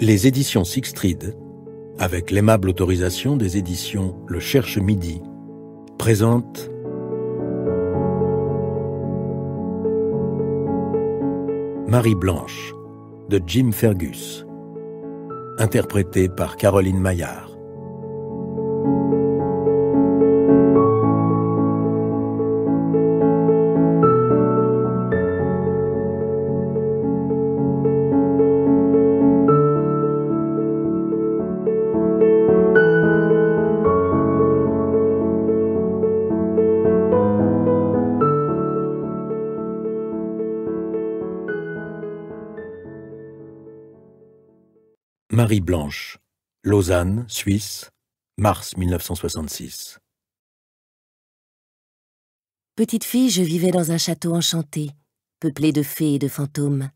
Les éditions Sixtride, avec l'aimable autorisation des éditions Le Cherche Midi, présentent Marie Blanche de Jim Fergus, interprétée par Caroline Maillard. Marie Blanche, Lausanne, Suisse, mars 1966. Petite fille, je vivais dans un château enchanté, peuplé de fées et de fantômes.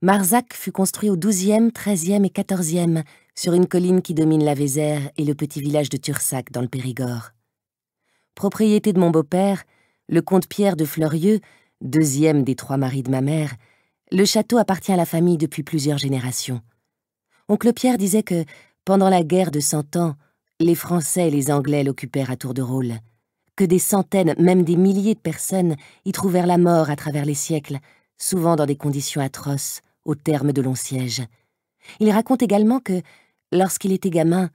Marzac fut construit au XIIe, XIIIe et XIVe, sur une colline qui domine la Vézère et le petit village de Tursac dans le Périgord. Propriété de mon beau-père, le comte Pierre de Fleurieux, deuxième des trois maris de ma mère, le château appartient à la famille depuis plusieurs générations. Oncle Pierre disait que, pendant la guerre de Cent Ans, les Français et les Anglais l'occupèrent à tour de rôle, que des centaines, même des milliers de personnes y trouvèrent la mort à travers les siècles, souvent dans des conditions atroces, au terme de longs sièges. Il raconte également que, lorsqu'il était gamin,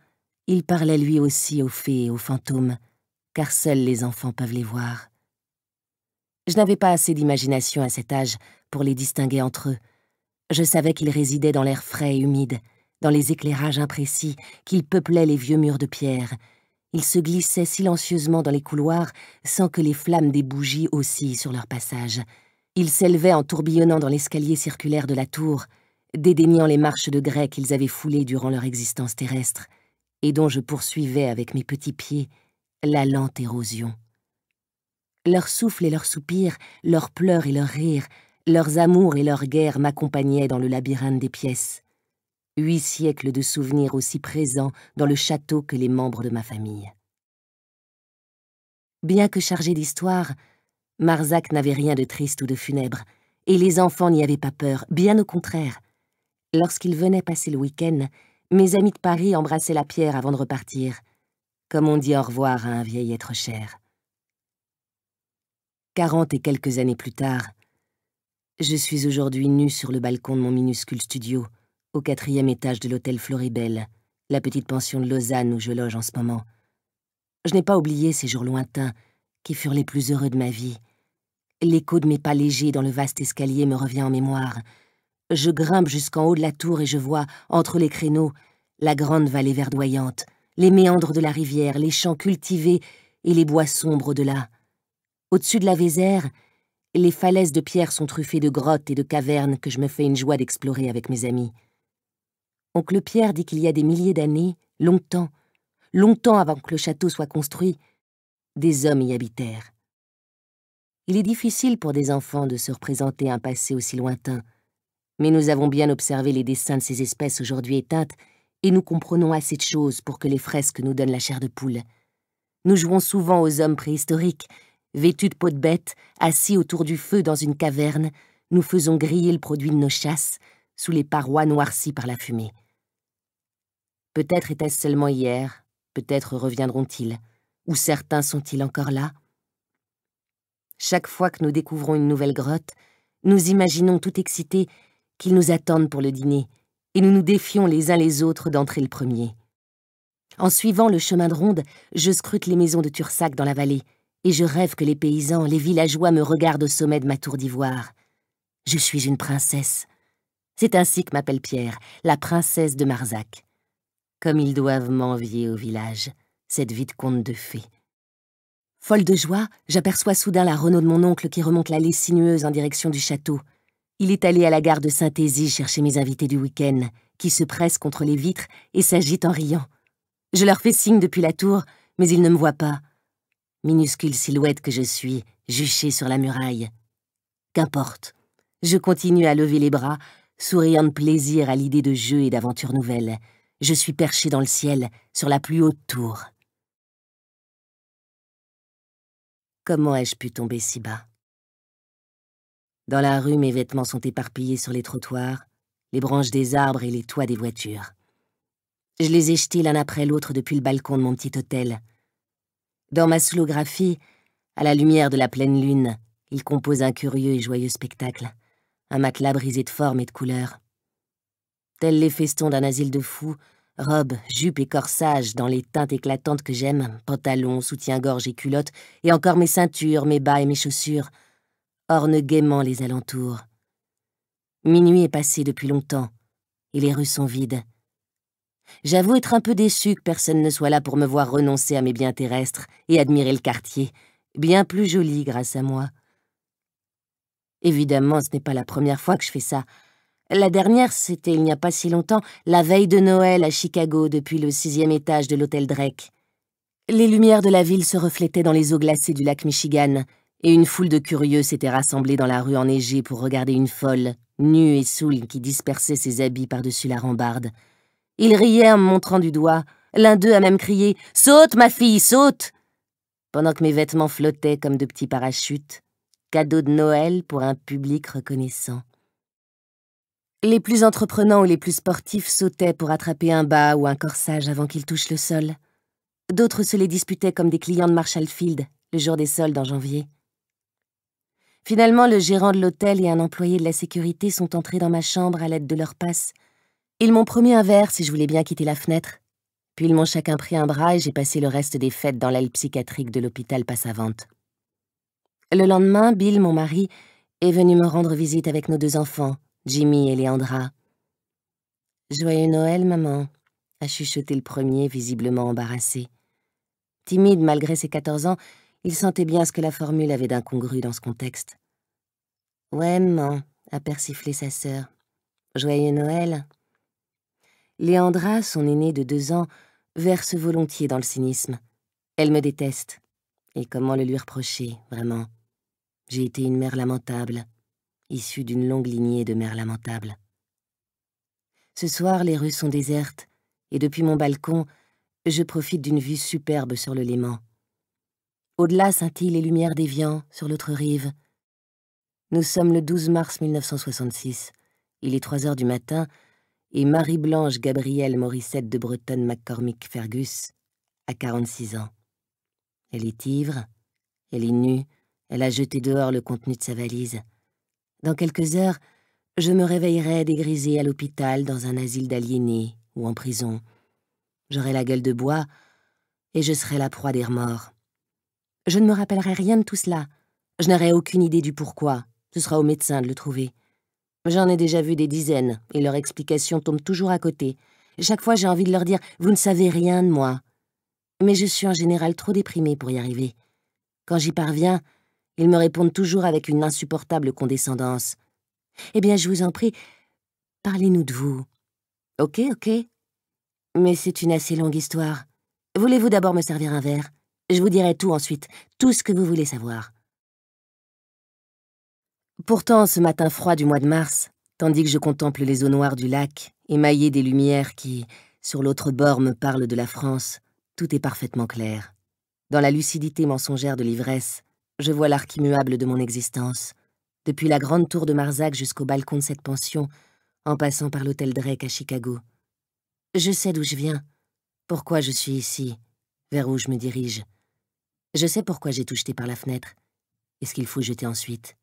il parlait lui aussi aux fées et aux fantômes, car seuls les enfants peuvent les voir. Je n'avais pas assez d'imagination à cet âge pour les distinguer entre eux. Je savais qu'ils résidaient dans l'air frais et humide, dans les éclairages imprécis qu'ils peuplaient les vieux murs de pierre. Ils se glissaient silencieusement dans les couloirs sans que les flammes des bougies oscillent sur leur passage. Ils s'élevaient en tourbillonnant dans l'escalier circulaire de la tour, dédaignant les marches de grès qu'ils avaient foulées durant leur existence terrestre, et dont je poursuivais avec mes petits pieds la lente érosion. Leur souffle et leurs soupirs, leurs pleurs et leurs rires, leurs amours et leurs guerres m'accompagnaient dans le labyrinthe des pièces huit siècles de souvenirs aussi présents dans le château que les membres de ma famille. Bien que chargé d'histoire, Marzac n'avait rien de triste ou de funèbre, et les enfants n'y avaient pas peur, bien au contraire. Lorsqu'ils venaient passer le week-end, mes amis de Paris embrassaient la pierre avant de repartir, comme on dit au revoir à un vieil être cher. Quarante et quelques années plus tard, je suis aujourd'hui nu sur le balcon de mon minuscule studio, au quatrième étage de l'hôtel Floribel, la petite pension de Lausanne où je loge en ce moment. Je n'ai pas oublié ces jours lointains, qui furent les plus heureux de ma vie. L'écho de mes pas légers dans le vaste escalier me revient en mémoire. Je grimpe jusqu'en haut de la tour et je vois, entre les créneaux, la grande vallée verdoyante, les méandres de la rivière, les champs cultivés et les bois sombres au-delà. Au-dessus de la Vézère, les falaises de pierre sont truffées de grottes et de cavernes que je me fais une joie d'explorer avec mes amis. Oncle Pierre dit qu'il y a des milliers d'années, longtemps, longtemps avant que le château soit construit, des hommes y habitèrent. Il est difficile pour des enfants de se représenter un passé aussi lointain, mais nous avons bien observé les dessins de ces espèces aujourd'hui éteintes et nous comprenons assez de choses pour que les fresques nous donnent la chair de poule. Nous jouons souvent aux hommes préhistoriques, vêtus de peau de bête, assis autour du feu dans une caverne, nous faisons griller le produit de nos chasses sous les parois noircies par la fumée. Peut-être était-ce seulement hier, peut-être reviendront-ils, ou certains sont-ils encore là Chaque fois que nous découvrons une nouvelle grotte, nous imaginons tout excités qu'ils nous attendent pour le dîner, et nous nous défions les uns les autres d'entrer le premier. En suivant le chemin de ronde, je scrute les maisons de Tursac dans la vallée, et je rêve que les paysans, les villageois me regardent au sommet de ma tour d'ivoire. Je suis une princesse. C'est ainsi que m'appelle Pierre, la princesse de Marzac. Comme ils doivent m'envier au village, cette vie de conte de fées. Folle de joie, j'aperçois soudain la Renault de mon oncle qui remonte l'allée sinueuse en direction du château. Il est allé à la gare de Saint-Hésie chercher mes invités du week-end, qui se pressent contre les vitres et s'agitent en riant. Je leur fais signe depuis la tour, mais ils ne me voient pas. Minuscule silhouette que je suis, juchée sur la muraille. Qu'importe, je continue à lever les bras, souriant de plaisir à l'idée de jeu et d'aventures nouvelles je suis perché dans le ciel, sur la plus haute tour. Comment ai-je pu tomber si bas Dans la rue, mes vêtements sont éparpillés sur les trottoirs, les branches des arbres et les toits des voitures. Je les ai jetés l'un après l'autre depuis le balcon de mon petit hôtel. Dans ma soulographie, à la lumière de la pleine lune, ils composent un curieux et joyeux spectacle, un matelas brisé de forme et de couleurs les festons d'un asile de fous, robes, jupes et corsages dans les teintes éclatantes que j'aime, pantalons, soutien-gorge et culottes, et encore mes ceintures, mes bas et mes chaussures, ornent gaiement les alentours. Minuit est passé depuis longtemps, et les rues sont vides. J'avoue être un peu déçu que personne ne soit là pour me voir renoncer à mes biens terrestres et admirer le quartier, bien plus joli grâce à moi. Évidemment, ce n'est pas la première fois que je fais ça. La dernière, c'était il n'y a pas si longtemps, la veille de Noël à Chicago, depuis le sixième étage de l'hôtel Drake. Les lumières de la ville se reflétaient dans les eaux glacées du lac Michigan, et une foule de curieux s'était rassemblée dans la rue enneigée pour regarder une folle, nue et saoule, qui dispersait ses habits par-dessus la rambarde. Ils riaient en me montrant du doigt. L'un d'eux a même crié « Saute, ma fille, saute !» Pendant que mes vêtements flottaient comme de petits parachutes. Cadeau de Noël pour un public reconnaissant. Les plus entreprenants ou les plus sportifs sautaient pour attraper un bas ou un corsage avant qu'ils touchent le sol. D'autres se les disputaient comme des clients de Marshall Field le jour des soldes en janvier. Finalement, le gérant de l'hôtel et un employé de la sécurité sont entrés dans ma chambre à l'aide de leur passe. Ils m'ont promis un verre si je voulais bien quitter la fenêtre. Puis ils m'ont chacun pris un bras et j'ai passé le reste des fêtes dans l'aile psychiatrique de l'hôpital Passavante. Le lendemain, Bill, mon mari, est venu me rendre visite avec nos deux enfants, Jimmy et Léandra « Joyeux Noël, maman, a chuchoté le premier, visiblement embarrassé. Timide malgré ses quatorze ans, il sentait bien ce que la formule avait d'incongru dans ce contexte. Ouais, maman, a persiflé sa sœur. Joyeux Noël. Léandra, son aînée de deux ans, verse volontiers dans le cynisme. Elle me déteste. Et comment le lui reprocher, vraiment J'ai été une mère lamentable issu d'une longue lignée de mères lamentables. Ce soir, les rues sont désertes, et depuis mon balcon, je profite d'une vue superbe sur le Léman. Au-delà scintillent les lumières des viens sur l'autre rive. Nous sommes le 12 mars 1966. Il est trois heures du matin, et Marie-Blanche Gabrielle Morissette de breton McCormick Fergus a 46 ans. Elle est ivre, elle est nue, elle a jeté dehors le contenu de sa valise. Dans quelques heures, je me réveillerai dégrisé à l'hôpital dans un asile d'aliénés ou en prison. J'aurai la gueule de bois et je serai la proie des remords. Je ne me rappellerai rien de tout cela. Je n'aurai aucune idée du pourquoi. Ce sera au médecin de le trouver. J'en ai déjà vu des dizaines, et leurs explications tombent toujours à côté. Chaque fois, j'ai envie de leur dire « Vous ne savez rien de moi ». Mais je suis en général trop déprimée pour y arriver. Quand j'y parviens, ils me répondent toujours avec une insupportable condescendance. Eh bien, je vous en prie, parlez-nous de vous. Ok, ok. Mais c'est une assez longue histoire. Voulez-vous d'abord me servir un verre Je vous dirai tout ensuite, tout ce que vous voulez savoir. Pourtant, ce matin froid du mois de mars, tandis que je contemple les eaux noires du lac, émaillées des lumières qui, sur l'autre bord, me parlent de la France, tout est parfaitement clair. Dans la lucidité mensongère de l'ivresse, je vois l'arc immuable de mon existence, depuis la grande tour de Marzac jusqu'au balcon de cette pension, en passant par l'hôtel Drake à Chicago. Je sais d'où je viens, pourquoi je suis ici, vers où je me dirige. Je sais pourquoi j'ai tout jeté par la fenêtre, et ce qu'il faut jeter ensuite.